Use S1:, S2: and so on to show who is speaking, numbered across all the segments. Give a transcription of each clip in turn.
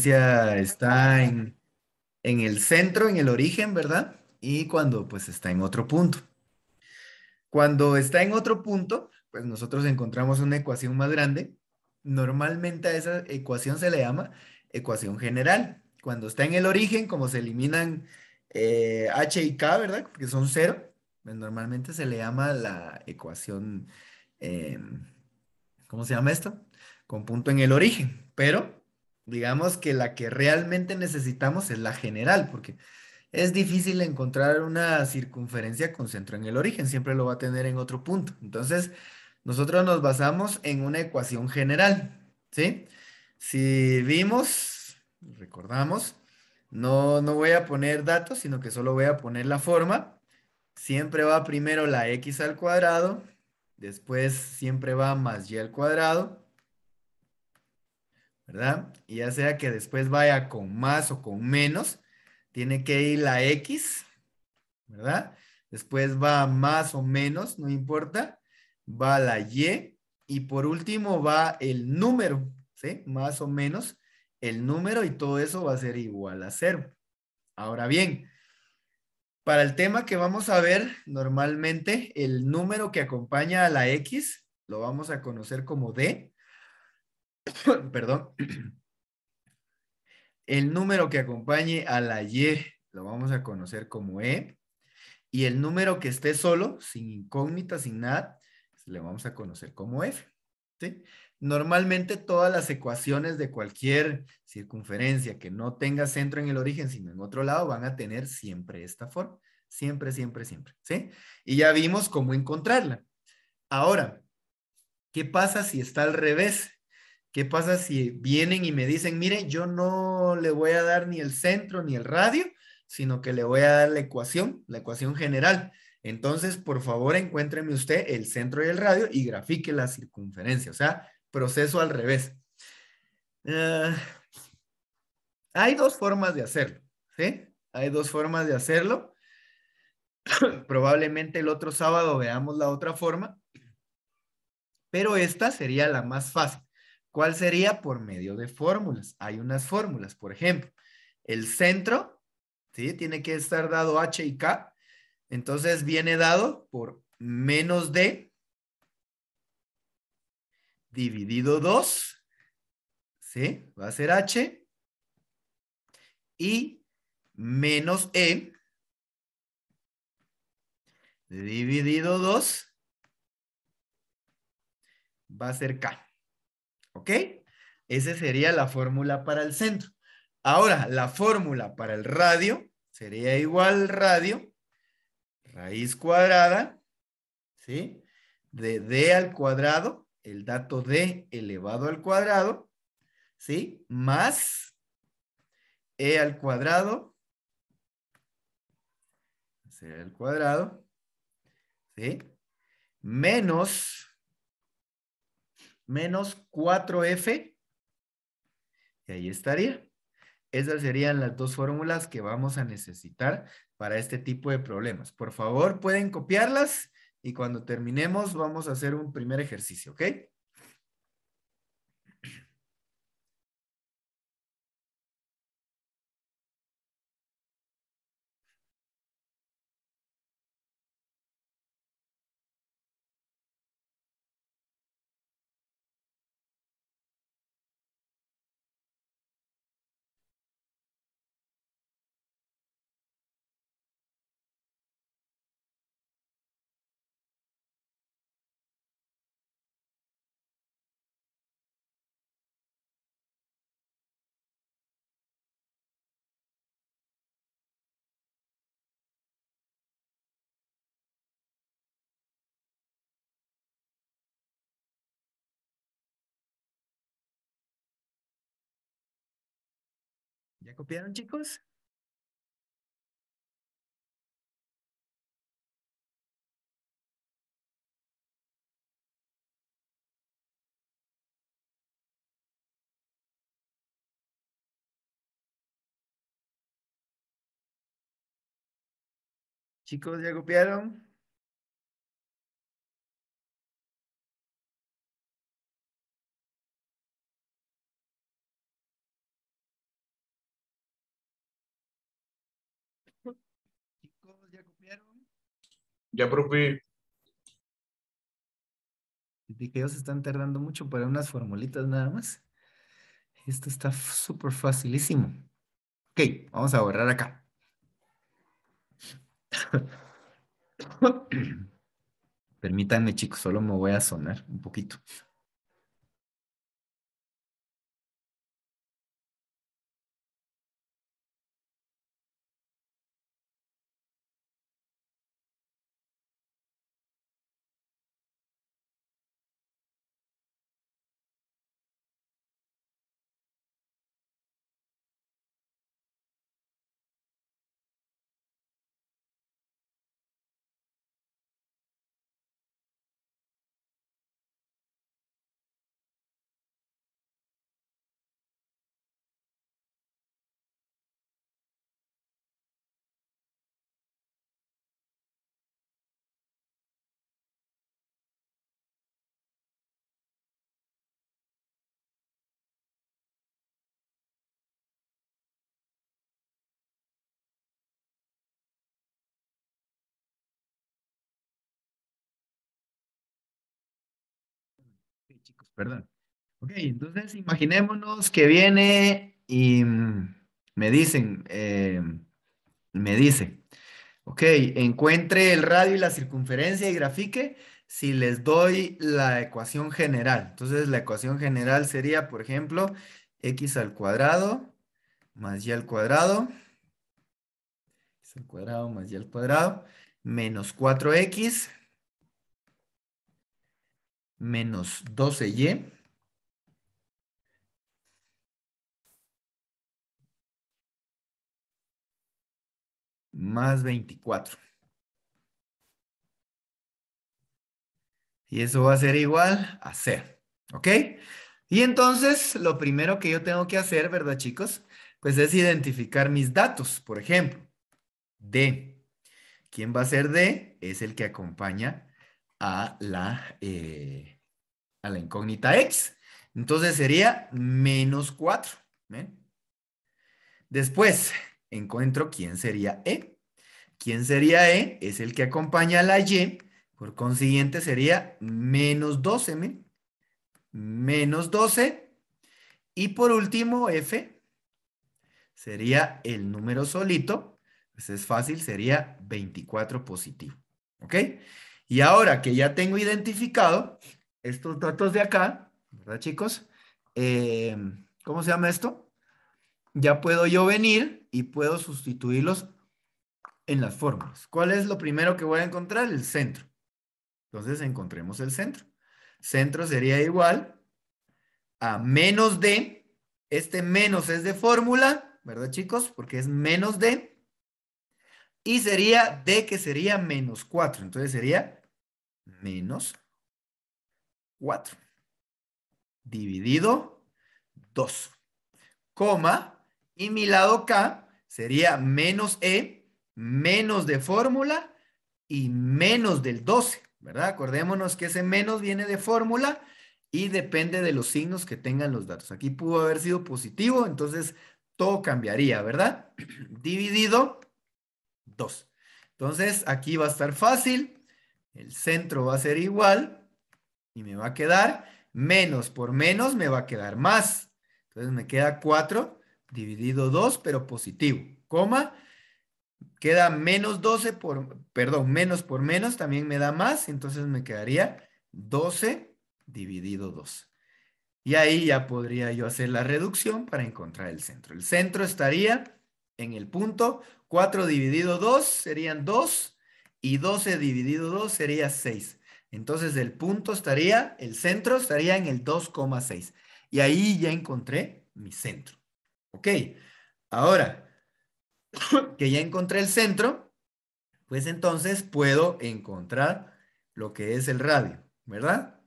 S1: está en, el centro, en el origen, ¿verdad? Y cuando pues está en otro punto. Cuando está en otro punto, pues nosotros encontramos una ecuación más grande. Normalmente a esa ecuación se le llama ecuación general. Cuando está en el origen, como se eliminan eh, h y k, ¿verdad? Porque son cero, pues, normalmente se le llama la ecuación, eh, ¿cómo se llama esto? Con punto en el origen, pero digamos que la que realmente necesitamos es la general, porque es difícil encontrar una circunferencia con centro en el origen, siempre lo va a tener en otro punto. Entonces, nosotros nos basamos en una ecuación general, ¿sí? Si vimos, recordamos, no, no voy a poner datos, sino que solo voy a poner la forma. Siempre va primero la x al cuadrado, después siempre va más y al cuadrado, ¿verdad? Y ya sea que después vaya con más o con menos, tiene que ir la X, ¿verdad? Después va más o menos, no importa, va la Y y por último va el número, ¿sí? Más o menos el número y todo eso va a ser igual a cero. Ahora bien, para el tema que vamos a ver, normalmente el número que acompaña a la X lo vamos a conocer como D perdón, el número que acompañe a la Y lo vamos a conocer como E. Y el número que esté solo, sin incógnita, sin nada, le vamos a conocer como F. Normalmente todas las ecuaciones de cualquier circunferencia que no tenga centro en el origen, sino en otro lado, van a tener siempre esta forma. Siempre, siempre, siempre. Y ya vimos cómo encontrarla. Ahora, ¿qué pasa si está al revés? ¿Qué pasa si vienen y me dicen, mire, yo no le voy a dar ni el centro ni el radio, sino que le voy a dar la ecuación, la ecuación general? Entonces, por favor, encuéntreme usted el centro y el radio y grafique la circunferencia, o sea, proceso al revés. Ah, hay dos formas de hacerlo, ¿sí? Hay dos formas de hacerlo. Probablemente el otro sábado veamos la otra forma, pero esta sería la más fácil. ¿Cuál sería? Por medio de fórmulas. Hay unas fórmulas, por ejemplo, el centro, ¿sí? Tiene que estar dado H y K. Entonces viene dado por menos D, dividido 2, ¿sí? Va a ser H y menos E dividido 2 va a ser K. ¿Ok? Esa sería la fórmula para el centro. Ahora, la fórmula para el radio sería igual radio, raíz cuadrada, ¿sí? De d al cuadrado, el dato d elevado al cuadrado, ¿sí? Más e al cuadrado, c e al cuadrado, ¿sí? Menos menos 4F, y ahí estaría. Esas serían las dos fórmulas que vamos a necesitar para este tipo de problemas. Por favor, pueden copiarlas y cuando terminemos vamos a hacer un primer ejercicio, ¿ok?
S2: ¿Ya copiaron, chicos? Chicos, ¿ya copiaron? Ya, profe.
S1: Y que ellos están tardando mucho para unas formulitas nada más. Esto está súper facilísimo. Ok, vamos a borrar acá. Permítanme, chicos, solo me voy a sonar un poquito. perdón. Ok, entonces imaginémonos que viene y me dicen, eh, me dice, ok, encuentre el radio y la circunferencia y grafique si les doy la ecuación general. Entonces la ecuación general sería, por ejemplo, x al cuadrado más y al cuadrado, x al cuadrado más y al cuadrado, menos 4x menos 12y
S2: más 24.
S1: Y eso va a ser igual a c, ¿ok? Y entonces lo primero que yo tengo que hacer, ¿verdad chicos? Pues es identificar mis datos, por ejemplo, D. ¿Quién va a ser D? Es el que acompaña eh, a la, incógnita x. Entonces sería menos 4. Después encuentro quién sería e. ¿Quién sería e? Es el que acompaña a la y. Por consiguiente sería menos 12. Menos 12. Y por último, f sería el número solito. Pues es fácil, sería 24 positivo. ¿Ok? Y ahora que ya tengo identificado estos datos de acá, ¿verdad chicos? Em, ¿Cómo se llama esto? Ya puedo yo venir y puedo sustituirlos en las fórmulas. ¿Cuál es lo primero que voy a encontrar? El centro. Entonces encontremos el centro. Centro sería igual a menos de, este menos es de fórmula, ¿verdad chicos? Porque es menos de, y sería d que sería menos 4, entonces sería menos 4 dividido 2, coma, y mi lado K sería menos E, menos de fórmula y menos del 12, ¿verdad? Acordémonos que ese menos viene de fórmula y depende de los signos que tengan los datos. Aquí pudo haber sido positivo, entonces todo cambiaría, ¿verdad? Dividido 2. Entonces, aquí va a estar fácil. El centro va a ser igual y me va a quedar menos por menos me va a quedar más. Entonces me queda 4 dividido 2, pero positivo, coma. Queda menos 12 por, perdón, menos por menos también me da más, entonces me quedaría 12 dividido 2. Y ahí ya podría yo hacer la reducción para encontrar el centro. El centro estaría en el punto 4 dividido 2 serían 2 y 12 dividido 2 sería 6. Entonces el punto estaría, el centro estaría en el 2,6. Y ahí ya encontré mi centro. Ok, ahora que ya encontré el centro, pues entonces puedo encontrar lo que es el radio, ¿verdad?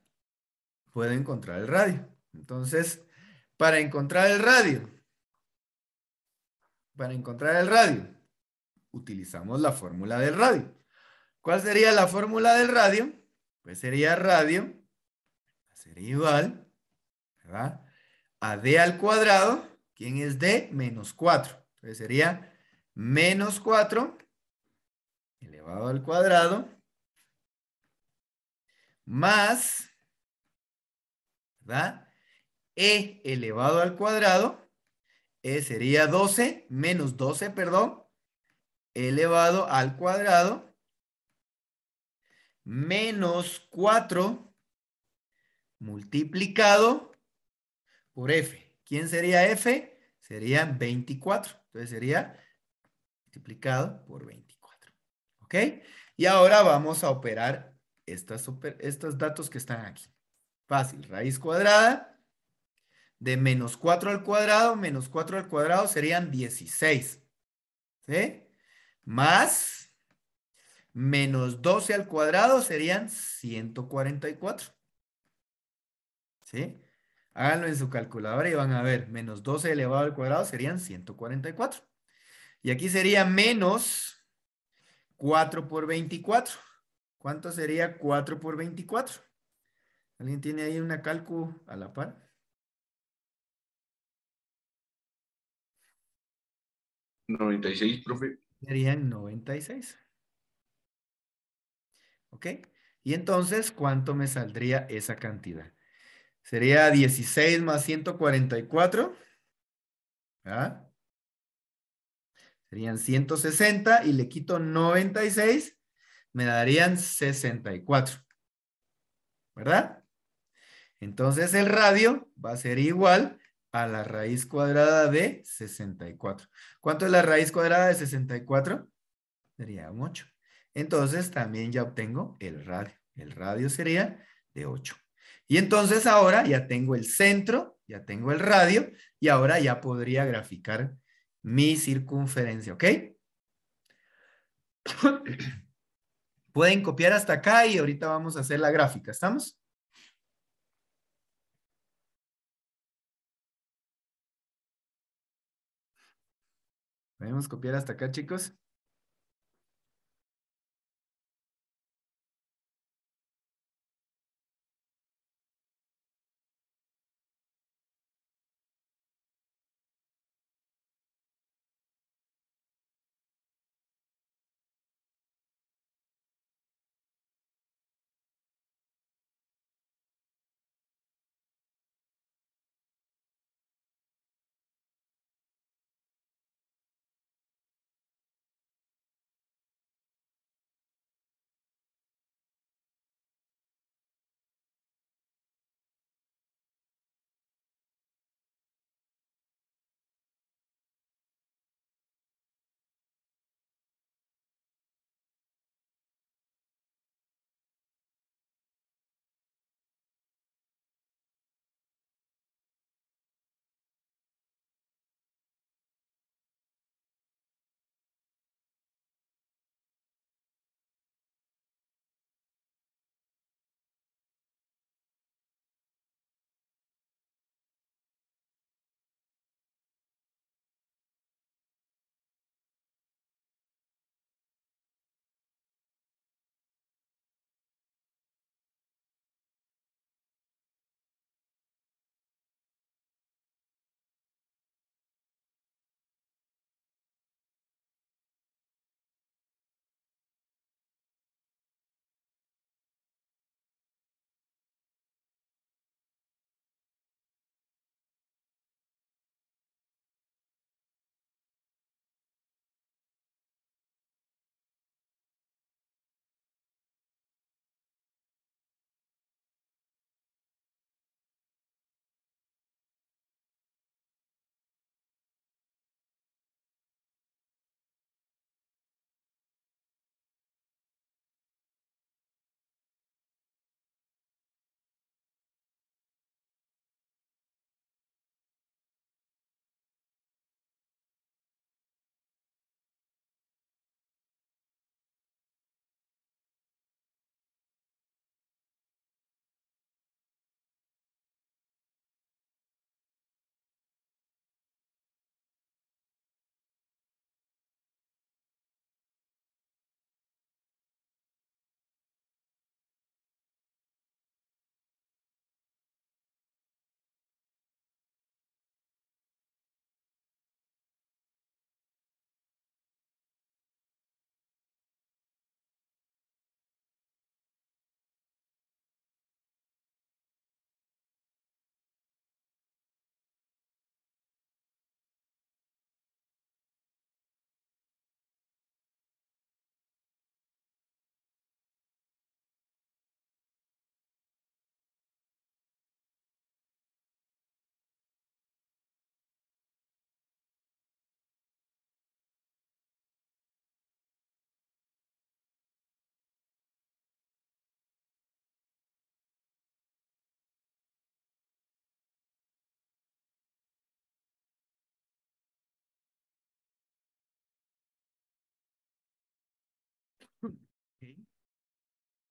S1: Puedo encontrar el radio. Entonces, para encontrar el radio, para encontrar el radio, utilizamos la fórmula del radio. ¿Cuál sería la fórmula del radio? Pues sería radio, sería igual, ¿verdad? A D al cuadrado, ¿quién es D? Menos 4. Entonces sería menos 4 elevado al cuadrado más, ¿verdad? E elevado al cuadrado, E sería 12, menos 12, perdón, elevado al cuadrado menos 4 multiplicado por F. ¿Quién sería F? Serían 24. Entonces sería multiplicado por 24. ¿Ok? Y ahora vamos a operar estos datos que están aquí. Fácil, raíz cuadrada de menos 4 al cuadrado, menos 4 al cuadrado serían 16. ¿Sí? Más menos 12 al cuadrado serían 144. ¿Sí? Háganlo en su calculadora y van a ver, menos 12 elevado al cuadrado serían 144. Y aquí sería menos 4 por 24. ¿Cuánto sería 4 por 24? ¿Alguien tiene ahí una cálculo a la par?
S2: ¿96, profe?
S1: Serían 96. ¿Ok? Y entonces, ¿cuánto me saldría esa cantidad? Sería 16 más 144. ¿Ah? Serían 160 y le quito 96, me darían 64. ¿Verdad? Entonces el radio va a ser igual a la raíz cuadrada de 64. ¿Cuánto es la raíz cuadrada de 64? Sería un 8. Entonces también ya obtengo el radio. El radio sería de 8. Y entonces ahora ya tengo el centro, ya tengo el radio y ahora ya podría graficar mi circunferencia, ¿ok? Pueden copiar hasta acá y ahorita vamos a hacer la gráfica, ¿estamos?
S2: Podemos copiar hasta acá, chicos.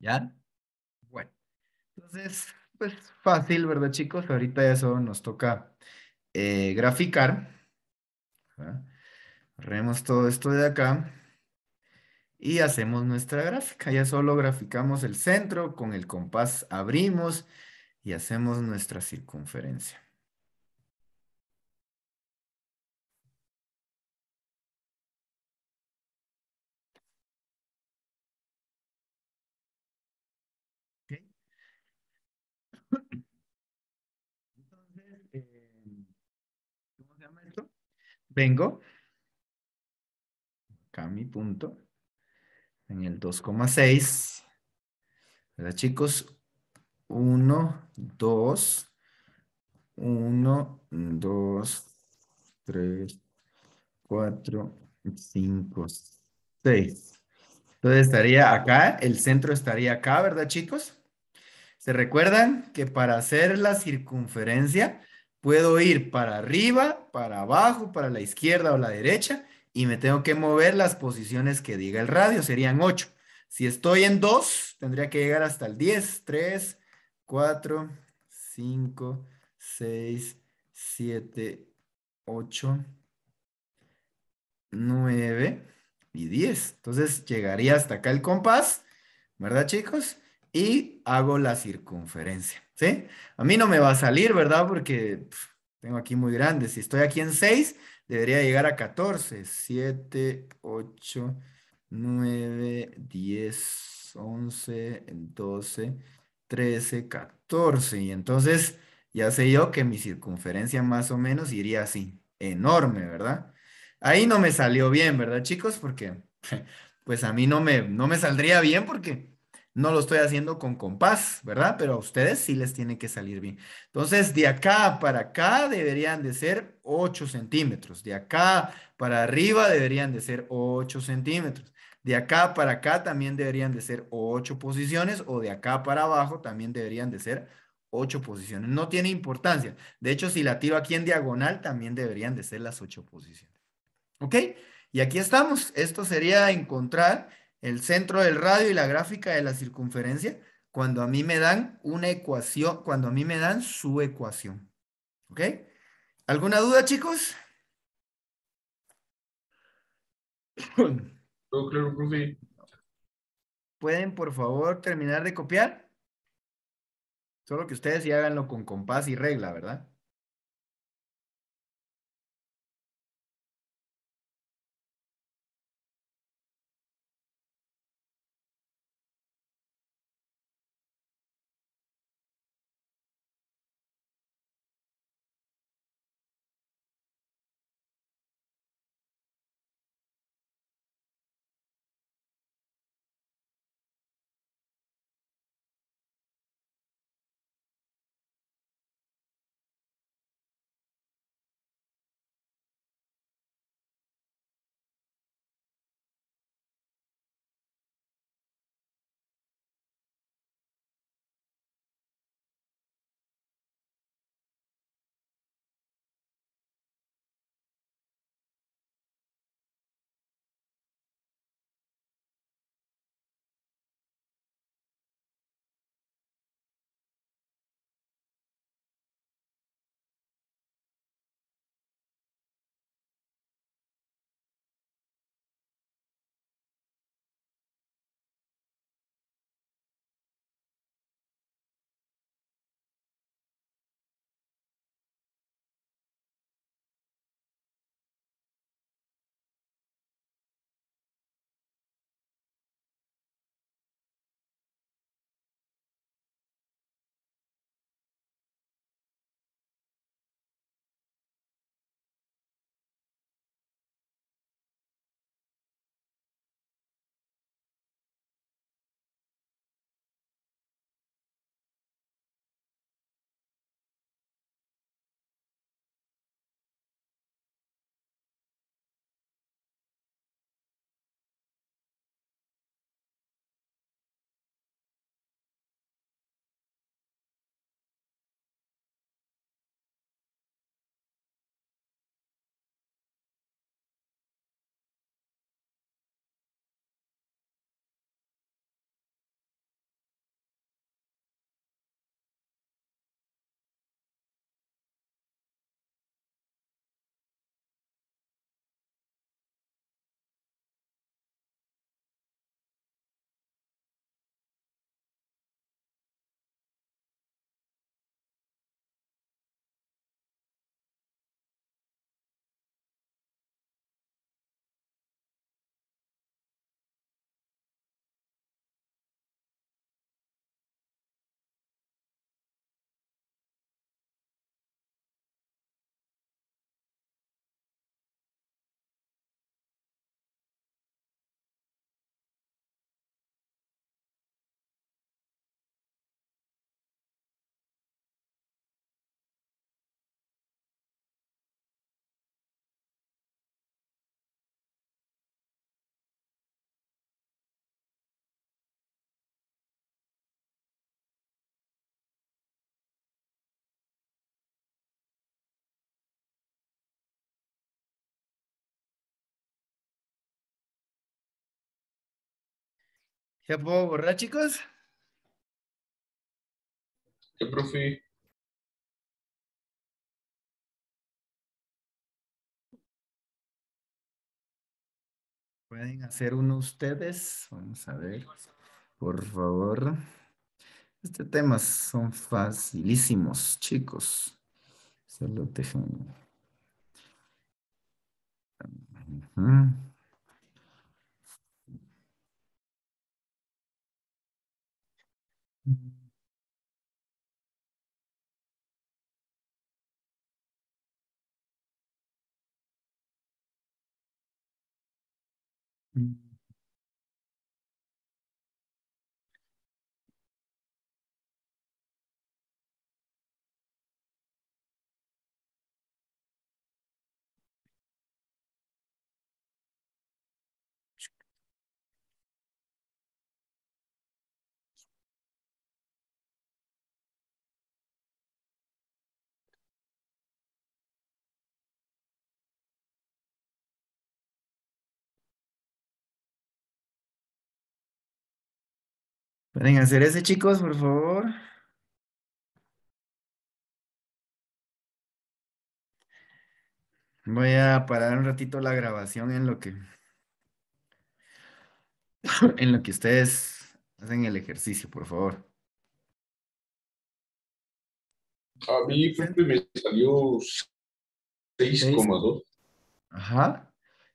S1: ¿Ya? Bueno. Entonces, pues fácil, ¿verdad, chicos? Ahorita ya solo nos toca eh, graficar. Borremos todo esto de acá. Y hacemos nuestra gráfica. Ya solo graficamos el centro, con el compás abrimos y hacemos nuestra circunferencia. vengo acá mi punto en el 2,6. ¿Verdad, chicos? 1, 2, 1, 2, 3, 4, 5, 6. Entonces estaría acá, el centro estaría acá, ¿verdad, chicos? ¿Se recuerdan que para hacer la circunferencia Puedo ir para arriba, para abajo, para la izquierda o la derecha y me tengo que mover las posiciones que diga el radio, serían 8. Si estoy en 2, tendría que llegar hasta el 10, 3, 4, 5, 6, 7, 8, 9 y 10. Entonces llegaría hasta acá el compás, ¿verdad chicos? y hago la circunferencia, ¿sí? A mí no me va a salir, ¿verdad? Porque tengo aquí muy grande. Si estoy aquí en 6, debería llegar a 14. 7, 8, 9, 10, 11, 12, 13, 14. Y entonces ya sé yo que mi circunferencia más o menos iría así, enorme, ¿verdad? Ahí no me salió bien, ¿verdad, chicos? Porque pues a mí no me, no me saldría bien porque no lo estoy haciendo con compás, ¿verdad? Pero a ustedes sí les tiene que salir bien. Entonces, de acá para acá deberían de ser 8 centímetros. De acá para arriba deberían de ser 8 centímetros. De acá para acá también deberían de ser 8 posiciones o de acá para abajo también deberían de ser 8 posiciones. No tiene importancia. De hecho, si la tiro aquí en diagonal, también deberían de ser las 8 posiciones. ¿Ok? Y aquí estamos. Esto sería encontrar el centro del radio y la gráfica de la circunferencia cuando a mí me dan una ecuación, cuando a mí me dan su ecuación. ¿Ok? ¿Alguna duda, chicos?
S2: ¿Pueden, por favor, terminar de copiar? Solo que ustedes sí háganlo con compás y regla, ¿verdad? ¿Qué puedo borrar, chicos? ¿Qué, profe?
S1: Pueden hacer uno ustedes. Vamos a ver, por favor. Este tema son facilísimos, chicos. Solo lo
S2: 嗯。Pueden hacer ese, chicos, por favor.
S1: Voy a parar un ratito la grabación en lo que en lo que ustedes hacen el ejercicio, por favor.
S2: A mí me salió 6,2. Ajá.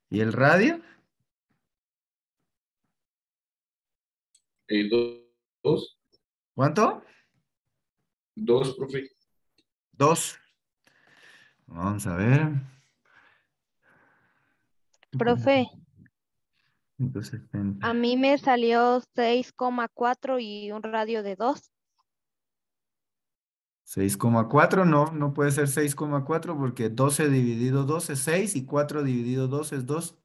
S2: ¿Y el radio? Eh, Dos. ¿Cuánto? Dos, profe.
S1: Dos. Vamos a ver. Profe. a mí me salió 6,4 y un radio de 2. 6,4, no, no puede ser 6,4 porque 12 dividido 2 es 6 y 4 dividido 2 es 2.